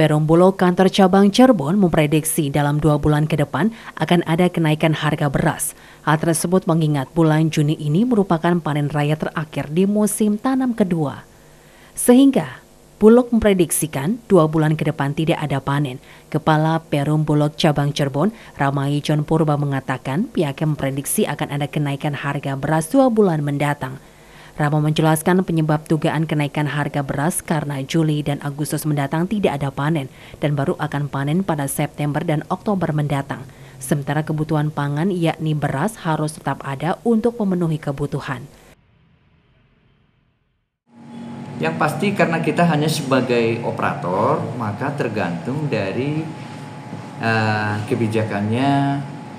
Perumbulok Kantor Cabang Cirebon memprediksi dalam dua bulan ke depan akan ada kenaikan harga beras. Hal tersebut mengingat bulan Juni ini merupakan panen raya terakhir di musim tanam kedua. Sehingga, Bulog memprediksikan dua bulan ke depan tidak ada panen. Kepala Perum Bulog Cabang Cirebon, Ramai John Purba mengatakan pihaknya memprediksi akan ada kenaikan harga beras dua bulan mendatang. Ramo menjelaskan penyebab dugaan kenaikan harga beras karena Juli dan Agustus mendatang tidak ada panen dan baru akan panen pada September dan Oktober mendatang. Sementara kebutuhan pangan yakni beras harus tetap ada untuk memenuhi kebutuhan. Yang pasti karena kita hanya sebagai operator, maka tergantung dari uh, kebijakannya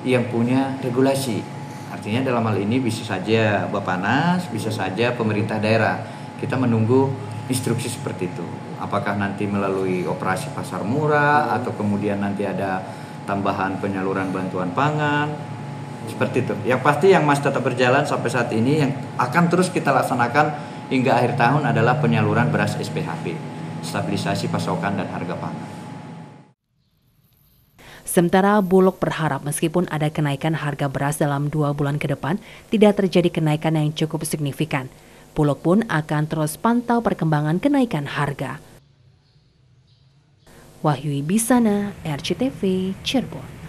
yang punya regulasi Artinya dalam hal ini bisa saja Bapak Nas, bisa saja pemerintah daerah. Kita menunggu instruksi seperti itu. Apakah nanti melalui operasi pasar murah atau kemudian nanti ada tambahan penyaluran bantuan pangan seperti itu. Yang pasti yang masih tetap berjalan sampai saat ini yang akan terus kita laksanakan hingga akhir tahun adalah penyaluran beras SPHP, stabilisasi pasokan dan harga pangan. Sementara Bulog berharap meskipun ada kenaikan harga beras dalam dua bulan ke depan, tidak terjadi kenaikan yang cukup signifikan. Bulog pun akan terus pantau perkembangan kenaikan harga. Wahyu Bisana, RCTV, Cirebon.